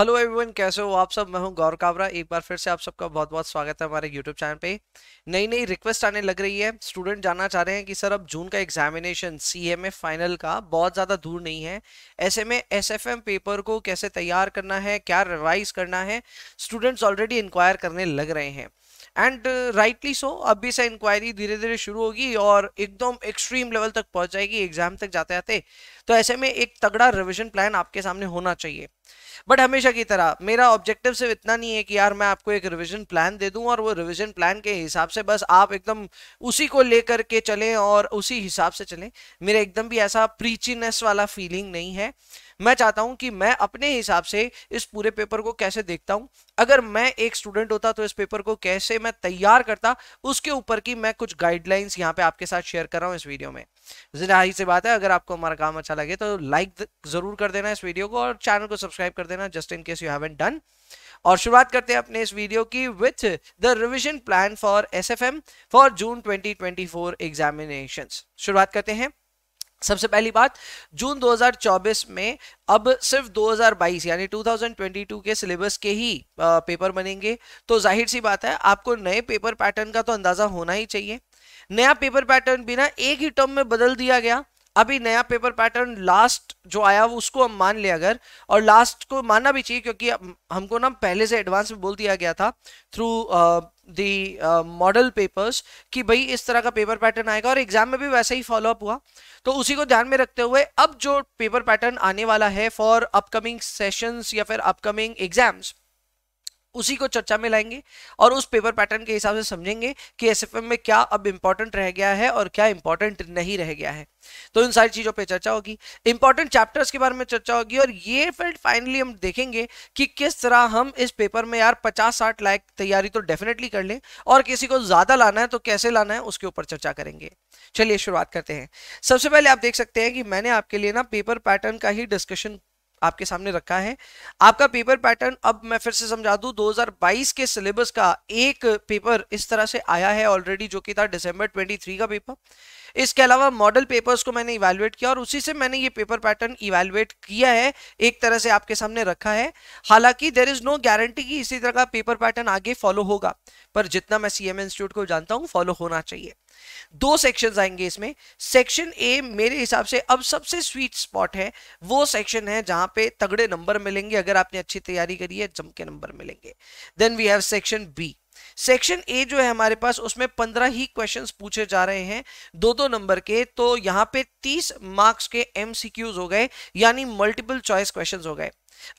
hello everyone कैसे हो आप सब मैं हूं गौर काबरा एक बार फिर से आप सबका बहुत बहुत स्वागत है हमारे यूट्यूब चैनल पे नई नई रिक्वेस्ट आने लग रही है स्टूडेंट जानना चाह रहे हैं कि सर अब जून का एग्जामिनेशन सीएमए फाइनल का बहुत ज़्यादा दूर नहीं है ऐसे में एसएफएम पेपर को कैसे तैयार करना है क्या रिवाइज करना है स्टूडेंट्स ऑलरेडी इंक्वायर करने लग रहे हैं एंड राइटली सो अभी से इंक्वायरी धीरे धीरे शुरू होगी और एकदम एक्सट्रीम लेवल तक पहुंच जाएगी एग्जाम तक जाते जाते तो ऐसे में एक तगड़ा रिविजन प्लान आपके सामने होना चाहिए बट हमेशा की तरह मेरा ऑब्जेक्टिव सिर्फ इतना नहीं है कि यार मैं आपको एक रिविजन प्लान दे दूँ और वो रिविजन प्लान के हिसाब से बस आप एकदम उसी को लेकर के चलें और उसी हिसाब से चलें मेरा एकदम भी ऐसा प्रीचीनेस वाला फीलिंग नहीं है मैं चाहता हूं कि मैं अपने हिसाब से इस पूरे पेपर को कैसे देखता हूं अगर मैं एक स्टूडेंट होता तो इस पेपर को कैसे मैं तैयार करता उसके ऊपर की मैं कुछ गाइडलाइंस यहाँ पे आपके साथ शेयर कर रहा हूँ इस वीडियो में जाहिर से बात है अगर आपको हमारा काम अच्छा लगे तो लाइक जरूर कर देना इस वीडियो को और चैनल को सब्सक्राइब कर देना just in case you haven't done और शुरुआत करते हैं अपने इस वीडियो की with the revision plan for S F M for June twenty twenty शुरुआत करते हैं सबसे पहली बात जून 2024 में अब सिर्फ 2022 यानी 2022 के सिलेबस के ही पेपर बनेंगे तो जाहिर सी बात है आपको नए पेपर पैटर्न का तो अंदाज़ा होना ही चाहिए नया पेपर पैटर्न बिना एक ही टर्म में बदल दिया गया अभी नया पेपर पैटर्न लास्ट जो आया वो उसको हम मान लें अगर और लास्ट को मानना भी चाहिए क्योंकि हमको ना पहले से एडवांस में बोल दिया गया था थ्रू दी मॉडल पेपर्स कि भाई इस तरह का पेपर पैटर्न आएगा और एग्जाम में भी वैसे ही फॉलोअप हुआ तो उसी को ध्यान में रखते हुए अब जो पेपर पैटर्न आने वाला है फॉर अपकमिंग सेशंस या फिर अपकमिंग एग्जाम्स उसी को चर्चा में लाएंगे और उस पेपर पैटर्न के हिसाब से समझेंगे कि एस में क्या अब इंपॉर्टेंट रह गया है और क्या इंपॉर्टेंट नहीं रह गया है तो इन सारी चीज़ों पे चर्चा होगी इंपॉर्टेंट चैप्टर्स के बारे में चर्चा होगी और ये फील्ड फाइनली हम देखेंगे कि किस तरह हम इस पेपर में यार 50-60 लाख तैयारी तो डेफिनेटली कर लें और किसी को ज़्यादा लाना है तो कैसे लाना है उसके ऊपर चर्चा करेंगे चलिए शुरुआत करते हैं सबसे पहले आप देख सकते हैं कि मैंने आपके लिए ना पेपर पैटर्न का ही डिस्कशन आपके सामने रखा है आपका पेपर पैटर्न अब मैं फिर से समझा दू 2022 के सिलेबस का एक पेपर इस तरह से आया है ऑलरेडी जो कि था दिसंबर 23 का पेपर इसके अलावा मॉडल पेपर्स को मैंने इवेलुएट किया और उसी से मैंने ये पेपर पैटर्न इवेलुएट किया है एक तरह से आपके सामने रखा है हालांकि देर इज नो गारंटी कि इसी तरह का पेपर पैटर्न आगे फॉलो होगा पर जितना मैं सी इंस्टीट्यूट को जानता हूँ फॉलो होना चाहिए दो सेक्शन आएंगे इसमें सेक्शन ए मेरे हिसाब से अब सबसे स्वीट स्पॉट है वो सेक्शन है जहां पे तगड़े नंबर मिलेंगे अगर आपने अच्छी तैयारी करी है जम के नंबर मिलेंगे then we have section B section A जो है हमारे पास उसमें पंद्रह ही क्वेश्चंस पूछे जा रहे हैं दो दो नंबर के तो यहाँ पे तीस मार्क्स के एम हो गए यानी मल्टीपल चॉइस क्वेश्चन हो गए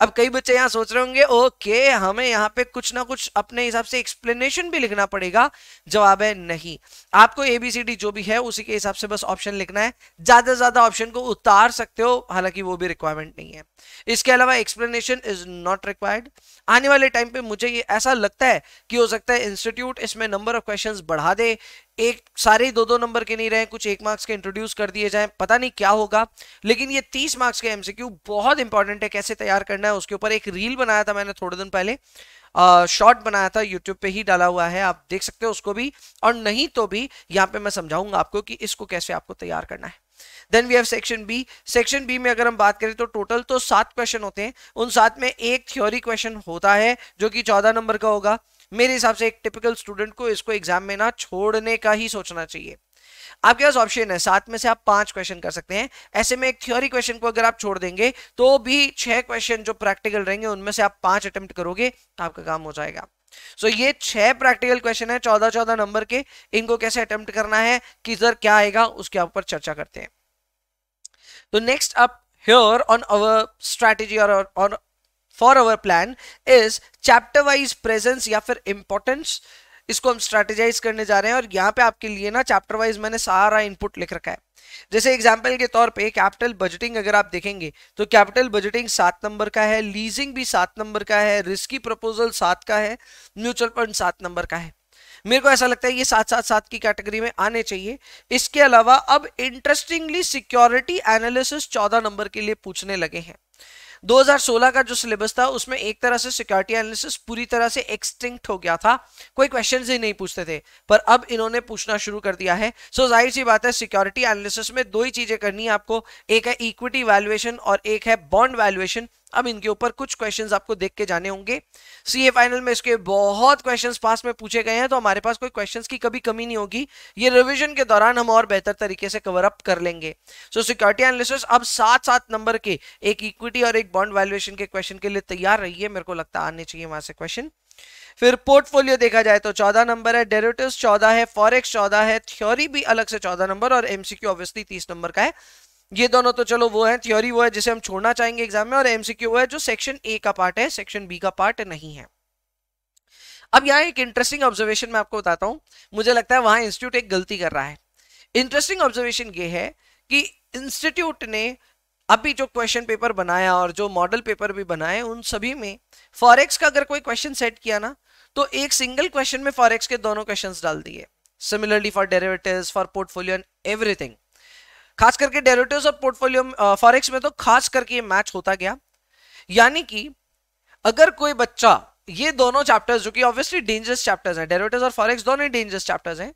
अब कई बच्चे यहाँ सोच रहे होंगे ओके हमें यहाँ पे कुछ ना कुछ अपने हिसाब से एक्सप्लेनेशन भी लिखना पड़ेगा जवाब है नहीं आपको एबीसीडी जो भी है उसी के हिसाब से बस ऑप्शन लिखना है ज्यादा से ज्यादा ऑप्शन को उतार सकते हो हालांकि वो भी रिक्वायरमेंट नहीं है इसके अलावा एक्सप्लेनेशन इज नॉट रिक्वायर्ड आने वाले टाइम पे मुझे ये ऐसा लगता है कि हो सकता सकता है इंस्टीट्यूट इसमें नंबर ऑफ क्वेश्चन बढ़ा दे एक सारे दो दो नंबर के नहीं रहे कुछ एक मार्क्स के इंट्रोड्यूस कर दिए जाएं पता नहीं क्या होगा लेकिन ये तीस मार्क्स के एमसीक्यू बहुत इंपॉर्टेंट है कैसे तैयार करना है उसके ऊपर एक रील बनाया था मैंने थोड़े दिन पहले शॉर्ट बनाया था यूट्यूब पे ही डाला हुआ है आप देख सकते हो उसको भी और नहीं तो भी यहाँ पे मैं समझाऊंगा आपको कि इसको कैसे आपको तैयार करना है then we have section B section B में अगर हम बात करें तो टोटल तो सात क्वेश्चन होते हैं उन सात में एक थ्योरी क्वेश्चन होता है जो कि चौदह नंबर का होगा मेरे हिसाब से एक टिपिकल स्टूडेंट को इसको एग्जाम में ना छोड़ने का ही सोचना चाहिए आपके पास ऑप्शन है सात में से आप पांच क्वेश्चन कर सकते हैं ऐसे में एक थ्योरी क्वेश्चन को अगर आप छोड़ देंगे तो भी छह क्वेश्चन जो प्रैक्टिकल रहेंगे उनमें से आप पांच अटेम्प्ट करोगे तो आपका काम हो जाएगा so, ये छह प्रैक्टिकल क्वेश्चन है चौदह चौदह नंबर के इनको कैसे अटेम्प्ट करना है कि सर क्या आएगा उसके ऊपर चर्चा करते हैं तो next up here on our strategy और on for our plan is chapter wise presence या फिर इंपॉर्टेंस इसको हम स्ट्रेटेजाइज करने जा रहे हैं और यहाँ पे आपके लिए ना चैप्टर वाइज मैंने सारा इनपुट लिख रखा है जैसे एग्जाम्पल के तौर पे कैपिटल बजटिंग अगर आप देखेंगे तो कैपिटल बजटिंग सात नंबर का है लीजिंग भी सात नंबर का है रिस्की प्रपोजल सात का है म्यूचुअल फंड सात नंबर का है मेरे को ऐसा लगता है ये सात सात सात की कैटेगरी में आने चाहिए इसके अलावा अब इंटरेस्टिंगली सिक्योरिटी एनालिसिस चौदह नंबर के लिए पूछने लगे हैं 2016 का जो सिलेबस था उसमें एक तरह से सिक्योरिटी एनालिसिस पूरी तरह से एक्सटिंक्ट हो गया था कोई क्वेश्चन ही नहीं पूछते थे पर अब इन्होंने पूछना शुरू कर दिया है सो so, जाहिर सी बात है सिक्योरिटी एनालिसिस में दो ही चीजें करनी है आपको एक है इक्विटी वैल्युएशन और एक है बॉन्ड वैल्युएशन अब इनके ऊपर कुछ क्वेश्चंस आपको देख के जाने होंगे सीए फाइनल में इसके बहुत क्वेश्चंस पास में पूछे गए हैं तो हमारे पास कोई क्वेश्चंस की कभी कमी नहीं होगी ये रिवीजन के दौरान हम और बेहतर तरीके से कवर अप कर लेंगे सो सिक्योरिटी एनालिसिस अब सात सात नंबर के एक इक्विटी और एक बॉन्ड वैल्यूएशन के क्वेश्चन के लिए तैयार रहिए मेरे को लगता आने चाहिए वहां से क्वेश्चन फिर पोर्टफोलियो देखा जाए तो चौदह नंबर है डेरिवेटिव्स चौदह है फॉरेक्स चौदह है थ्योरी भी अलग से चौदह नंबर और एमसीक्यू ऑब्वियसली तीस नंबर का है ये दोनों तो चलो वो है थ्योरी वो है जिसे हम छोड़ना चाहेंगे एग्जाम में और एमसीक्यू वो है जो सेक्शन ए का पार्ट है सेक्शन बी का पार्ट नहीं है अब यहाँ एक इंटरेस्टिंग ऑब्जर्वेशन मैं आपको बताता हूँ मुझे लगता है वहां इंस्टीट्यूट एक गलती कर रहा है इंटरेस्टिंग ऑब्जर्वेशन ये है कि इंस्टीट्यूट ने अभी जो क्वेश्चन पेपर बनाया और जो मॉडल पेपर भी बनाए उन सभी में फॉरेक्स का अगर कोई क्वेश्चन सेट किया ना तो एक सिंगल क्वेश्चन में फॉरेक्स के दोनों क्वेश्चन डाल दिए similarly for derivative for portfolio and everything खास करके डेरिवेटिव्स और पोर्टफोलियो फॉरेक्स में तो खास करके ये मैच होता गया यानी कि अगर कोई बच्चा ये दोनों चैप्टर्स जो कि ऑब्वियसली डेंजरस चैप्टर्स हैं डेरिवेटिव्स और फॉरेक्स दोनों ही डेंजरस चैप्टर्स हैं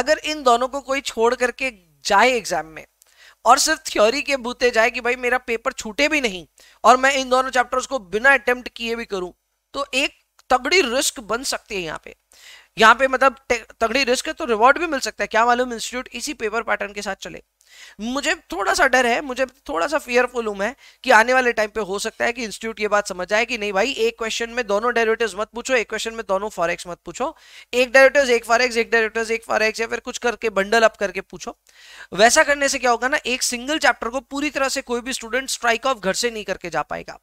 अगर इन दोनों को कोई छोड़ करके जाए एग्जाम में और सिर्फ थ्योरी के बूते जाए कि भाई मेरा पेपर छूटे भी नहीं और मैं इन दोनों चैप्टर्स को बिना अटेम्प्ट किए भी करूं तो एक तगड़ी रिस्क बन सकती है यहाँ पे यहाँ पे मतलब तगड़ी रिस्क है तो रिवॉर्ड भी मिल सकता है क्या मालूम इंस्टीट्यूट इसी पेपर पैटर्न के साथ चले मुझे थोड़ा सा डर है मुझे थोड़ा सा फियरफुल हूं मैं कि आने वाले टाइम पे हो सकता है कि इंस्टीट्यूट ये बात समझ जाए कि नहीं भाई एक क्वेश्चन में दोनों डेरिवेटिव्स मत पूछो एक क्वेश्चन में दोनों फॉरेक्स मत पूछो एक डेरिवेटिव्स एक फॉरेक्स एक डेरिवेटिव्स एक फॉरेक्स या फिर कुछ करके बंडल अप करके पूछो वैसा करने से क्या होगा ना एक सिंगल चैप्टर को पूरी तरह से कोई भी स्टूडेंट स्ट्राइक ऑफ घर से नहीं करके जा पाएगा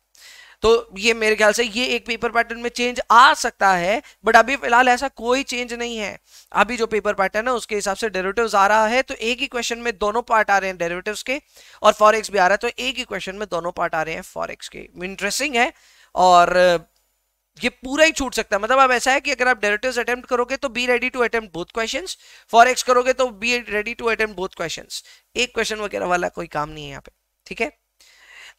तो ये मेरे ख्याल से ये एक पेपर पैटर्न में चेंज आ सकता है बट अभी फिलहाल ऐसा कोई चेंज नहीं है अभी जो पेपर पैटर्न है उसके हिसाब से डेरिवेटिव्स आ रहा है तो एक ही क्वेश्चन में दोनों पार्ट आ रहे हैं डेरिवेटिव्स के और फॉरेक्स भी आ रहा है तो एक ही क्वेश्चन में दोनों पार्ट आ रहे हैं फॉरेक्स के इंटरेस्टिंग है और ये पूरा ही छूट सकता है मतलब अब ऐसा है कि अगर आप डेरेटिव अटेम्प्ट करोगे तो be ready to attempt both questions forex करोगे तो be ready to attempt both questions एक क्वेश्चन वगैरह वाला कोई काम नहीं है यहाँ पे ठीक है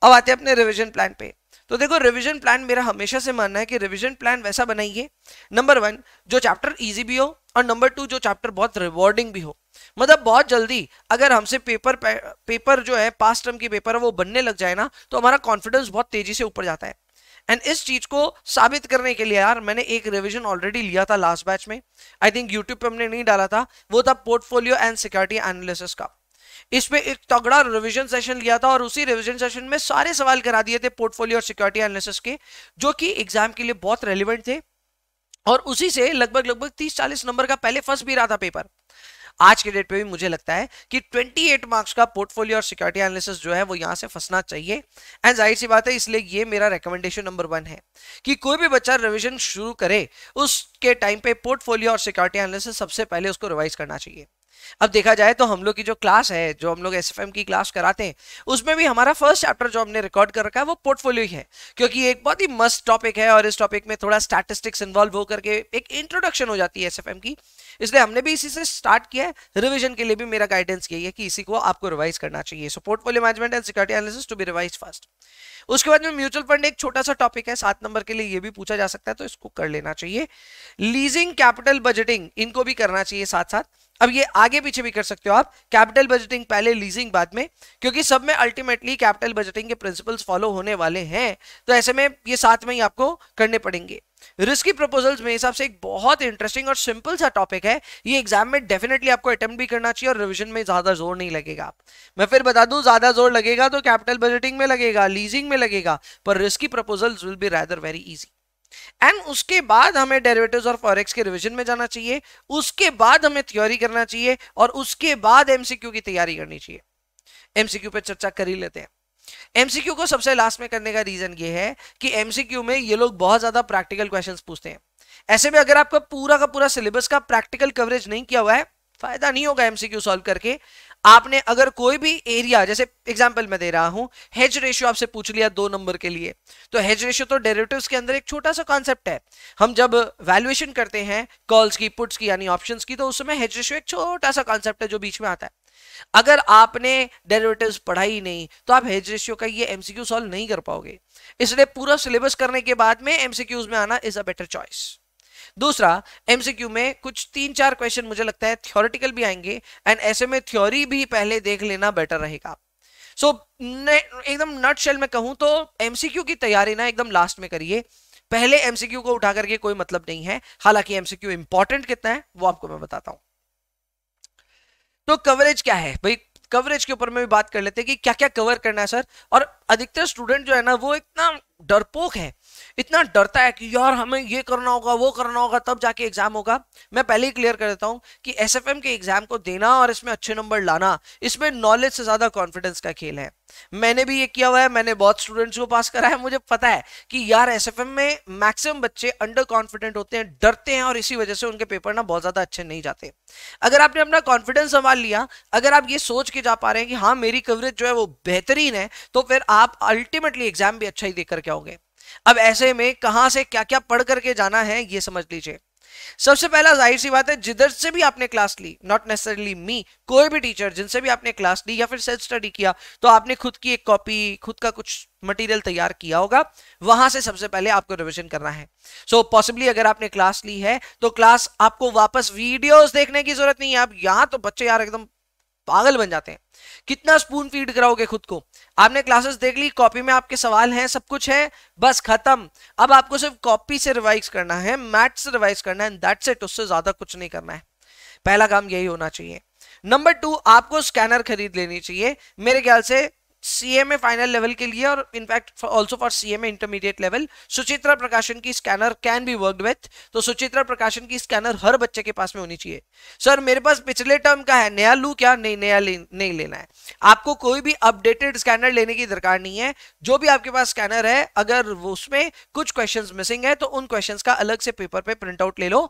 अब आते हैं अपने रिविजन प्लान पे तो देखो रिविजन प्लान मेरा हमेशा से मानना है कि रिविजन प्लान वैसा बनाइए नंबर वन जो चैप्टर इजी भी हो और नंबर टू जो चैप्टर बहुत रिवॉर्डिंग भी हो मतलब बहुत जल्दी अगर हमसे पेपर पेपर जो है पास टर्म के पेपर वो बनने लग जाए ना तो हमारा कॉन्फिडेंस बहुत तेजी से ऊपर जाता है एंड इस चीज को साबित करने के लिए यार मैंने एक रिवीजन ऑलरेडी लिया था लास्ट बैच में आई थिंक यूट्यूब पे हमने नहीं डाला था वो था पोर्टफोलियो एंड सिक्योरिटी एनालिसिस का इस पे एक तगड़ा रिवीजन सेशन लिया था और उसी रिवीजन सेशन में सारे सवाल करा दिए थे पोर्टफोलियो और सिक्योरिटी एनालिसिस के जो कि एग्जाम के लिए बहुत रेलिवेंट थे और उसी से लगभग लगभग तीस चालीस नंबर का पहले फर्स्ट भी रहा था पेपर आज के डेट पे भी मुझे लगता है कि 28 मार्क्स का पोर्टफोलियो और सिक्योरिटी एनालिसिस जो है वो यहाँ से फंसना चाहिए एंड जाहिर सी बात है इसलिए ये मेरा रिकमेंडेशन नंबर वन है कि कोई भी बच्चा रिविजन शुरू करे उसके टाइम पे पोर्टफोलियो और सिक्योरिटी एनालिसिस सबसे पहले उसको रिवाइज करना चाहिए अब देखा जाए तो हम लोग की जो क्लास है जो हम लोग एस की क्लास कराते हैं उसमें भी हमारा फर्स्ट चैप्टर जो हमने रिकॉर्ड कर रखा है वो पोर्टफोलियो ही है क्योंकि एक बहुत ही मस्त टॉपिक है और इस टॉपिक में थोड़ा स्टैटिस्टिक्स इन्वॉल्व होकर के एक इंट्रोडक्शन हो जाती है एस की इसलिए हमने भी इसी से स्टार्ट किया है रिविजन के लिए भी मेरा गाइडेंस यही है कि इसी को आपको रिवाइज करना चाहिए so portfolio management and security analysis to be revise first उसके बाद में म्यूचुअल फंड एक छोटा सा टॉपिक है सात नंबर के लिए ये भी पूछा जा सकता है तो इसको कर लेना चाहिए लीजिंग कैपिटल बजटिंग इनको भी करना चाहिए साथ साथ अब ये आगे पीछे भी कर सकते हो आप कैपिटल बजटिंग पहले लीजिंग बाद में क्योंकि सब में अल्टीमेटली कैपिटल बजटिंग के प्रिंसिपल्स फॉलो होने वाले हैं तो ऐसे में ये साथ में ही आपको करने पड़ेंगे रिस्की प्रपोजल्स मेरे हिसाब से एक बहुत इंटरेस्टिंग और सिंपल सा टॉपिक है ये एग्जाम में डेफिनेटली आपको अटेम्प्ट भी करना चाहिए और रिविजन में ज्यादा जोर नहीं लगेगा मैं फिर बता दूं ज्यादा जोर लगेगा तो कैपिटल बजटिंग में लगेगा लीजिंग में लगेगा पर risky proposals will be rather very easy and उसके बाद हमें डेरिवेटिव्स और फॉरेक्स के रिवीजन में जाना चाहिए उसके बाद हमें थ्योरी करना चाहिए और उसके बाद एमसीक्यू की तैयारी करनी चाहिए एमसीक्यू पर चर्चा कर ही लेते हैं एमसीक्यू को सबसे लास्ट में करने का रीजन ये है कि एमसीक्यू में ये लोग बहुत ज्यादा प्रैक्टिकल क्वेश्चन पूछते हैं ऐसे में अगर आपका पूरा का पूरा सिलेबस का प्रैक्टिकल कवरेज नहीं किया हुआ है फायदा नहीं होगा एमसीक्यू सॉल्व करके आपने अगर कोई भी एरिया जैसे एग्जाम्पल मैं दे रहा हूं हेज रेशियो आपसे पूछ लिया दो नंबर के लिए तो हेज रेशियो तो डेरेटिव के अंदर एक छोटा सा कॉन्सेप्ट है हम जब वैल्यूएशन करते हैं कॉल्स की पुट्स की यानी ऑप्शन की तो उस समय हेज रेशियो एक छोटा सा कॉन्सेप्ट है जो बीच में आता है अगर आपने डेरिवेटिव्स पढ़ा ही नहीं तो आप हेज रेशियो का ये एमसीक्यू सॉल्व नहीं कर पाओगे इसलिए पूरा सिलेबस करने के बाद में एमसीक्यूज में आना इज अ बेटर चॉइस दूसरा एमसीक्यू में कुछ तीन चार क्वेश्चन मुझे लगता है थ्योरिटिकल भी आएंगे एंड ऐसे में थ्योरी भी पहले देख लेना बेटर रहेगा सो so, एकदम नट शेल में कहूं तो एमसीक्यू की तैयारी ना एकदम लास्ट में करिए पहले एमसीक्यू को उठा करके कोई मतलब नहीं है हालांकि एमसीक्यू इंपॉर्टेंट कितना है वो आपको मैं बताता हूं तो कवरेज क्या है भाई कवरेज के ऊपर में भी बात कर लेते हैं कि क्या क्या कवर करना है सर और अधिकतर स्टूडेंट जो है ना वो इतना डरपोक है इतना डरता है कि यार हमें ये करना होगा वो करना होगा तब जाके एग्जाम होगा मैं पहले ही क्लियर कर देता हूँ कि एस के एग्जाम को देना और इसमें अच्छे नंबर लाना इसमें नॉलेज से ज्यादा कॉन्फिडेंस का खेल है मैंने भी ये किया हुआ है मैंने बहुत स्टूडेंट्स को पास करा है मुझे पता है कि यार एस में मैक्सिमम बच्चे अंडर कॉन्फिडेंट होते हैं डरते हैं और इसी वजह से उनके पेपर ना बहुत ज्यादा अच्छे नहीं जाते अगर आपने अपना कॉन्फिडेंस संभाल लिया अगर आप ये सोच के जा पा रहे हैं कि हाँ मेरी कवरेज जो है वो बेहतरीन है तो फिर आप अल्टीमेटली एग्जाम भी अच्छा ही देकर के आओगे अब ऐसे में कहाँ से क्या क्या पढ़ करके जाना है ये समझ लीजिए सबसे पहला जाहिर सी बात है जिधर से भी आपने क्लास ली नॉट नेसेसरली मी कोई भी टीचर जिनसे भी आपने क्लास ली या फिर सेल्फ स्टडी किया तो आपने खुद की एक कॉपी खुद का कुछ मटेरियल तैयार किया होगा वहां से सबसे पहले आपको रिविजन करना है सो so, पॉसिबली अगर आपने क्लास ली है तो क्लास आपको वापस वीडियोस देखने की जरूरत नहीं है आप यहां तो बच्चे यार एकदम पागल बन जाते हैं कितना स्पून फीड कराओगे खुद को आपने क्लासेस देख ली कॉपी में आपके सवाल हैं सब कुछ है बस खत्म अब आपको सिर्फ कॉपी से रिवाइज करना है मैथ से रिवाइज करना है दैट्स इट उससे ज्यादा कुछ नहीं करना है पहला काम यही होना चाहिए नंबर टू आपको स्कैनर खरीद लेनी चाहिए मेरे ख्याल से C M A final level के लिए और in fact also for C M A intermediate level Suchitra Prakashan की scanner can be worked with तो सुचित्रा प्रकाशन की स्कैनर हर बच्चे के पास में होनी चाहिए सर मेरे पास पिछले टर्म का है नया लू क्या नहीं नया ले, नहीं लेना है आपको कोई भी अपडेटेड स्कैनर लेने की दरकार नहीं है जो भी आपके पास स्कैनर है अगर उसमें कुछ क्वेश्चन मिसिंग है तो उन क्वेश्चन का अलग से पेपर पे प्रिंट आउट ले लो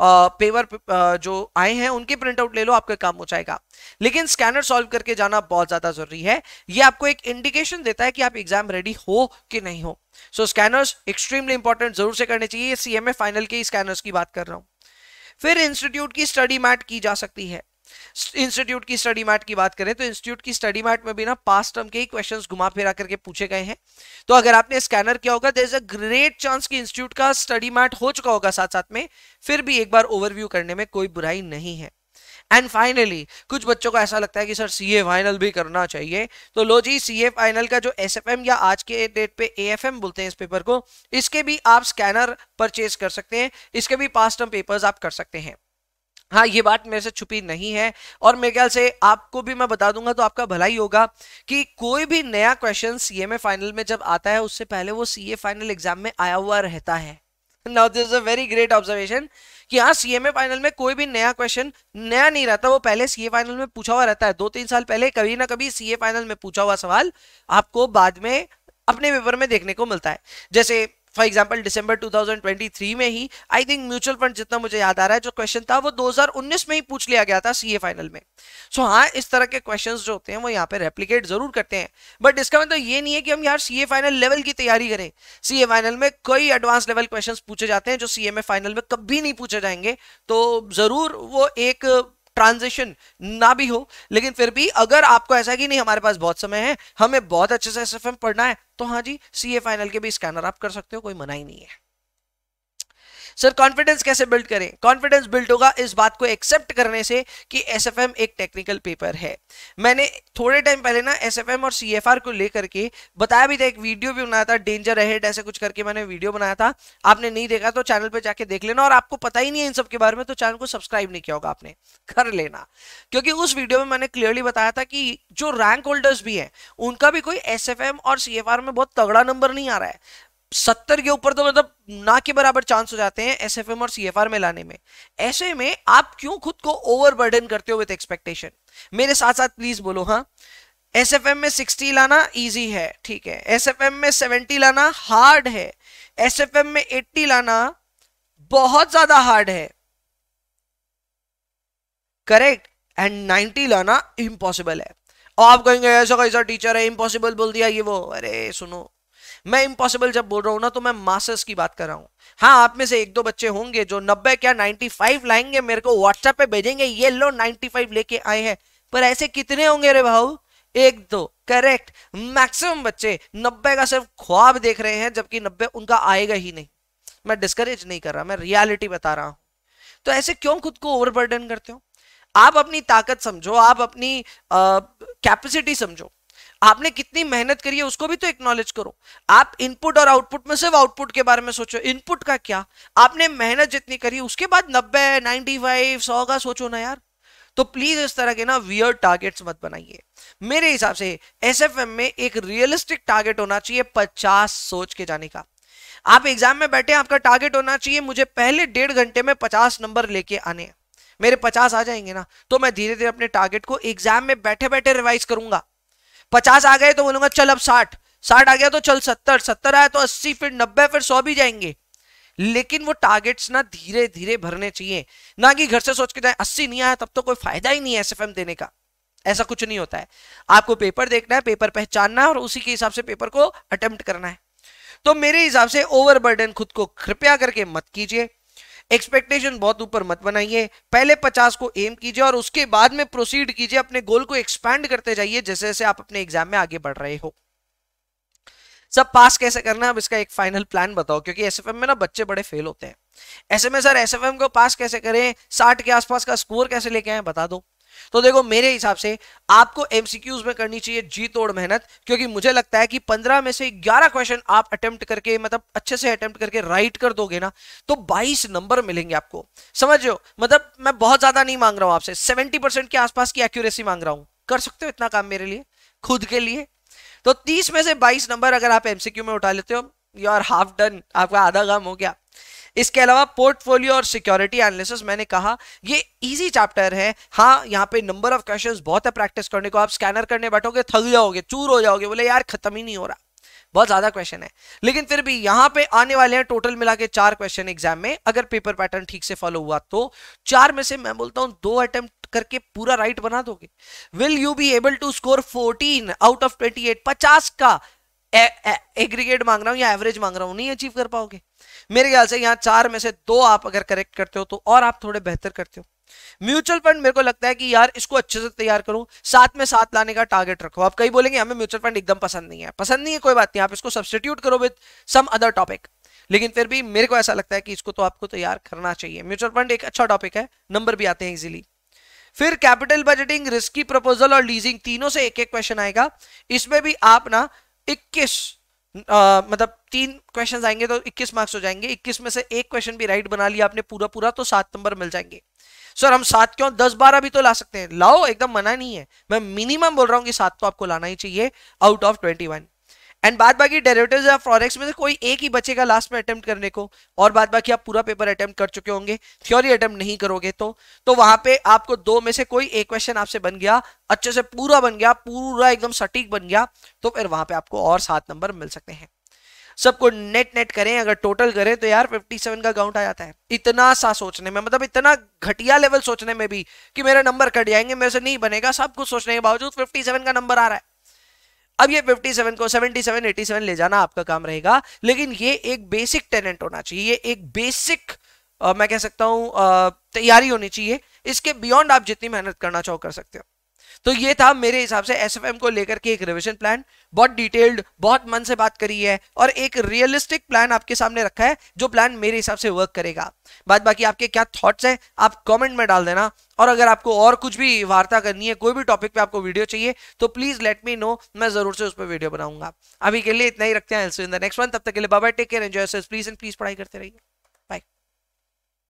आ, पेपर आ, जो आए हैं उनके प्रिंट आउट ले लो आपका काम हो जाएगा लेकिन स्कैनर सॉल्व करके जाना बहुत ज्यादा जरूरी है यह आपको एक इंडिकेशन देता है कि आप एग्जाम रेडी हो कि नहीं हो सो स्कैनर्स एक्सट्रीमली इंपॉर्टेंट जरूर से करने चाहिए सी एम फाइनल के स्कैनर्स की बात कर रहा हूँ फिर इंस्टीट्यूट की स्टडी मैट की जा सकती है इंस्टीट्यूट की स्टडी मैट की बात करें तो इंस्टीट्यूट की स्टडी मैट में भी ना पास टर्म के ही क्वेश्चंस घुमा फिरा करके पूछे गए हैं तो अगर आपने स्कैनर किया होगा there is a great chance कि इंस्टीट्यूट का स्टडी मैट हो चुका होगा साथ साथ में फिर भी एक बार ओवरव्यू करने में कोई बुराई नहीं है एंड फाइनली कुछ बच्चों को ऐसा लगता है कि सर ए फाइनल भी करना चाहिए तो लो जी सी ए फाइनल का जो एस एफ एम या आज के डेट पे एम बोलते हैं इस पेपर को इसके भी आप स्कैनर परचेज कर सकते हैं इसके भी पास टर्म पेपर्स आप कर सकते हैं हाँ ये बात मेरे से छुपी नहीं है और मेरे ख्याल से आपको भी मैं बता दूंगा तो आपका भला ही होगा कि कोई भी नया क्वेश्चन सीए फाइनल में जब आता है उससे पहले वो सीए फाइनल एग्जाम में आया हुआ रहता है now this a very great observation कि हाँ सीएमए फाइनल में कोई भी नया क्वेश्चन नया नहीं रहता वो पहले सीए फाइनल में पूछा हुआ रहता है दो तीन साल पहले कभी ना कभी सीए फाइनल में पूछा हुआ सवाल आपको बाद में अपने पेपर में देखने को मिलता है जैसे फॉर एग्जाम्पल डिसंबर 2023 में ही आई थिंक म्यूचुअल फंड जितना मुझे याद आ रहा है जो क्वेश्चन था वो 2019 में ही पूछ लिया गया था सीए फाइनल में सो so, हाँ इस तरह के क्वेश्चन जो होते हैं वो यहाँ पे रेप्लीकेट जरूर करते हैं बट इसका मतलब तो ये नहीं है कि हम यार सीए फाइनल लेवल की तैयारी करें सी फाइनल में कई एडवांस लेवल क्वेश्चन पूछे जाते हैं जो सी फाइनल में कभी नहीं पूछे जाएंगे तो जरूर वो एक ट्रांजेक्शन ना भी हो लेकिन फिर भी अगर आपको ऐसा कि नहीं हमारे पास बहुत समय है हमें बहुत अच्छे से एस पढ़ना है तो हाँ जी सी फाइनल के भी स्कैनर आप कर सकते हो कोई मना ही नहीं है सर कॉन्फिडेंस कैसे बिल्ड करें कॉन्फिडेंस बिल्ड होगा इस बात को एक्सेप्ट करने से कि एस एक टेक्निकल पेपर है मैंने थोड़े टाइम पहले ना एस और सी को लेकर के बताया भी था एक वीडियो भी बनाया था डेंजर अहेड ऐसे कुछ करके मैंने वीडियो बनाया था आपने नहीं देखा तो चैनल पर जाके देख लेना और आपको पता ही नहीं है इन सब के बारे में तो चैनल को सब्सक्राइब नहीं किया होगा आपने कर लेना क्योंकि उस वीडियो में मैंने क्लियरली बताया था कि जो रैंक होल्डर्स भी हैं उनका भी कोई एस और सी में बहुत तगड़ा नंबर नहीं आ रहा है सत्तर के ऊपर तो मतलब ना के बराबर चांस हो जाते हैं एस और सी में लाने में ऐसे में आप क्यों खुद को ओवरबर्डन करते हो विथ एक्सपेक्टेशन मेरे साथ साथ प्लीज बोलो हाँ एस में 60 लाना इजी है ठीक है एस में 70 लाना हार्ड है एस में 80 लाना बहुत ज्यादा हार्ड है करेक्ट एंड 90 लाना इम्पॉसिबल है और आप कहेंगे ऐसा कैसा टीचर है इम्पॉसिबल बोल दिया ये वो अरे सुनो मैं इम्पॉसिबल जब बोल रहा हूँ ना तो मैं मास्टर्स की बात कर रहा हूँ हाँ आप में से एक दो बच्चे होंगे जो नब्बे क्या नाइन्टी फाइव लाएंगे मेरे को व्हाट्सएप पे भेजेंगे ये लो नाइन्टी फाइव लेके आए हैं पर ऐसे कितने होंगे रे भाऊ एक दो करेक्ट मैक्सिमम बच्चे नब्बे का सिर्फ ख्वाब देख रहे हैं जबकि नब्बे उनका आएगा ही नहीं मैं डिस्करेज नहीं कर रहा मैं रियालिटी बता रहा हूँ तो ऐसे क्यों खुद को ओवरबर्डन करते हो आप अपनी ताकत समझो आप अपनी कैपेसिटी समझो आपने कितनी मेहनत करी है उसको भी तो एक्नॉलेज करो आप इनपुट और आउटपुट में सिर्फ आउटपुट के बारे में सोचो इनपुट का क्या आपने मेहनत जितनी करी उसके बाद नब्बे नाइनटी फाइव सौ का सोचो ना यार तो प्लीज इस तरह के ना वियर टारगेट्स मत बनाइए मेरे हिसाब से एस में एक रियलिस्टिक टारगेट होना चाहिए पचास सोच के जाने का आप एग्जाम में बैठे आपका टारगेट होना चाहिए मुझे पहले डेढ़ घंटे में पचास नंबर लेके आने मेरे पचास आ जाएंगे ना तो मैं धीरे धीरे अपने टारगेट को एग्जाम में बैठे बैठे रिवाइज करूंगा पचास आ गए तो बोलूंगा चल अब साठ साठ आ गया तो चल सत्तर सत्तर आया तो अस्सी फिर नब्बे फिर सौ भी जाएंगे लेकिन वो टारगेट्स ना धीरे धीरे भरने चाहिए ना कि घर से सोच के जाए अस्सी नहीं आया तब तो कोई फायदा ही नहीं है एस देने का ऐसा कुछ नहीं होता है आपको पेपर देखना है पेपर पहचानना है और उसी के हिसाब से पेपर को अटेम्प्ट करना है तो मेरे हिसाब से ओवरबर्डन खुद को कृपया करके मत कीजिए एक्सपेक्टेशन बहुत ऊपर मत बनाइए पहले पचास को एम कीजिए और उसके बाद में प्रोसीड कीजिए अपने गोल को एक्सपैंड करते जाइए जैसे जैसे आप अपने एग्जाम में आगे बढ़ रहे हो सब पास कैसे करना है अब इसका एक फाइनल प्लान बताओ क्योंकि एस में ना बच्चे बड़े फेल होते हैं ऐसे में सर एस को पास कैसे करें साठ के आसपास का स्कोर कैसे लेके आए बता दो तो देखो मेरे हिसाब से आपको एमसीक्यूज में करनी चाहिए जी तोड़ मेहनत क्योंकि मुझे लगता है कि 15 में से 11 क्वेश्चन आप अटेम्प्ट करके मतलब अच्छे से अटेम्प्ट करके राइट कर दोगे ना तो 22 नंबर मिलेंगे आपको समझ लो मतलब मैं बहुत ज्यादा नहीं मांग रहा हूं आपसे 70 के आसपास की एक्यूरेसी मांग रहा हूं कर सकते हो इतना काम मेरे लिए खुद के लिए तो तीस में से बाईस नंबर अगर आप एमसीक्यू में उठा लेते हो यू आर हाफ डन आपका आधा काम हो गया इसके अलावा पोर्टफोलियो और सिक्योरिटी एनालिसिस मैंने कहा ये इजी चैप्टर है हाँ यहाँ पे नंबर ऑफ क्वेश्चंस बहुत है प्रैक्टिस करने को आप स्कैनर करने बैठोगे थक जाओगे चूर हो जाओगे बोले यार खत्म ही नहीं हो रहा बहुत ज्यादा क्वेश्चन है लेकिन फिर भी यहाँ पे आने वाले हैं टोटल मिला के चार क्वेश्चन एग्जाम में अगर पेपर पैटर्न ठीक से फॉलो हुआ तो चार में से मैं बोलता हूँ दो अटेम्प्ट करके पूरा राइट बना दोगे will you be able to score 14 out of 28 50 का एग्रीगेट मांग रहा हूं या एवरेज मांग रहा हूं नहीं अचीव कर पाओगे मेरे ख्याल से यहाँ चार में से दो आप अगर करेक्ट करते हो तो और आप थोड़े बेहतर करते हो म्यूचुअल फंड मेरे को लगता है कि यार इसको अच्छे से तैयार करो साथ में साथ लाने का टारगेट रखो आप कई बोलेंगे हमें म्यूचुअल फंड एकदम पसंद नहीं है पसंद नहीं है कोई बात नहीं आप इसको सब्सटीट्यूट करो विद सम अदर टॉपिक लेकिन फिर भी मेरे को ऐसा लगता है कि इसको तो आपको तैयार करना चाहिए म्यूचुअल फंड एक अच्छा टॉपिक है नंबर भी आते हैं इजिली फिर कैपिटल बजटिंग रिस्की प्रपोजल और लीजिंग तीनों से एक एक क्वेश्चन आएगा इसमें भी आप ना 21 मतलब तीन क्वेश्चन आएंगे तो 21 मार्क्स हो जाएंगे 21 में से एक क्वेश्चन भी राइट बना लिया आपने पूरा पूरा तो सात नंबर मिल जाएंगे सर हम सात क्यों दस बारह भी तो ला सकते हैं लाओ एकदम मना नहीं है मैं मिनिमम बोल रहा हूँ कि सात तो आपको लाना ही चाहिए out of twenty one and बाद बाकी डेरिवेटिव्स या फॉरेक्स में से कोई एक ही बचेगा लास्ट में अटेम्प्ट करने को और बाद बाकी आप पूरा पेपर अटेम्प्ट कर चुके होंगे थ्योरी अटेम्प्ट नहीं करोगे तो तो वहां पे आपको दो में से कोई एक क्वेश्चन आपसे बन गया अच्छे से पूरा बन गया पूरा एकदम सटीक बन गया तो फिर वहां पे आपको और सात नंबर मिल सकते हैं सबको नेट नेट करें अगर टोटल करें तो यार 57 का काउंट आ जाता है इतना सा सोचने में मतलब इतना घटिया लेवल सोचने में भी कि मेरे नंबर कट जाएंगे मेरे से नहीं बनेगा सब कुछ सोचने के बावजूद 57 का नंबर आ रहा है अब ये 57 को 77 87 ले जाना आपका काम रहेगा लेकिन ये एक बेसिक टेनेंट होना चाहिए ये एक बेसिक मैं कह सकता हूँ तैयारी होनी चाहिए इसके बियॉन्ड आप जितनी मेहनत करना चाहो कर सकते हो तो ये था मेरे हिसाब से एस को लेकर के एक रिविजन प्लान बहुत डिटेल्ड बहुत मन से बात करी है और एक रियलिस्टिक प्लान आपके सामने रखा है जो प्लान मेरे हिसाब से वर्क करेगा बाद बाकी आपके क्या थॉट्स हैं आप कमेंट में डाल देना और अगर आपको और कुछ भी वार्ता करनी है कोई भी टॉपिक पे आपको वीडियो चाहिए तो प्लीज लेट मी नो मैं जरूर से उस पर वीडियो बनाऊंगा अभी के लिए इतना ही रखते हैं नेक्स्ट वन तब तक के लिए बाबा take care enjoy please and please पढ़ाई करते रहिए